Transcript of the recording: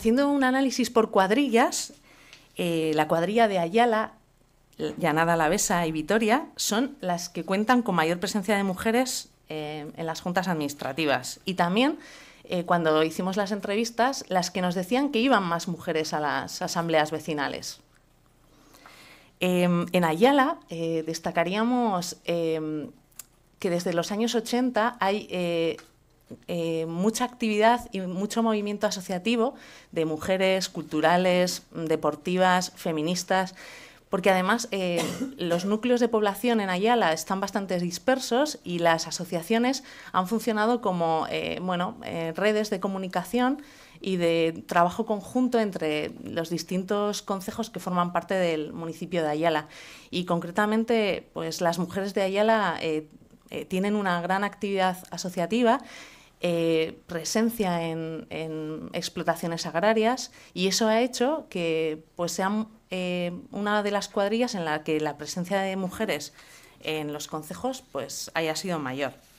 haciendo un análisis por cuadrillas, eh, la cuadrilla de Ayala, Llanada Besa y Vitoria son las que cuentan con mayor presencia de mujeres eh, en las juntas administrativas. Y también eh, cuando hicimos las entrevistas, las que nos decían que iban más mujeres a las asambleas vecinales. Em, en Ayala destacaríamos em, que desde los años 80 hay eh, mucha actividad y mucho movimiento asociativo de mujeres culturales, deportivas, feministas, porque además eh, los núcleos de población en Ayala están bastante dispersos y las asociaciones han funcionado como eh, bueno, redes de comunicación y de trabajo conjunto entre los distintos concejos que forman parte del municipio de Ayala. Y concretamente, pues las mujeres de Ayala tienen una gran actividad asociativa eh, presencia en, explotaciones agrarias y eso ha hecho que pues, sea eh, una de las cuadrillas en la que la presencia de mujeres en los concejos pues, haya sido mayor.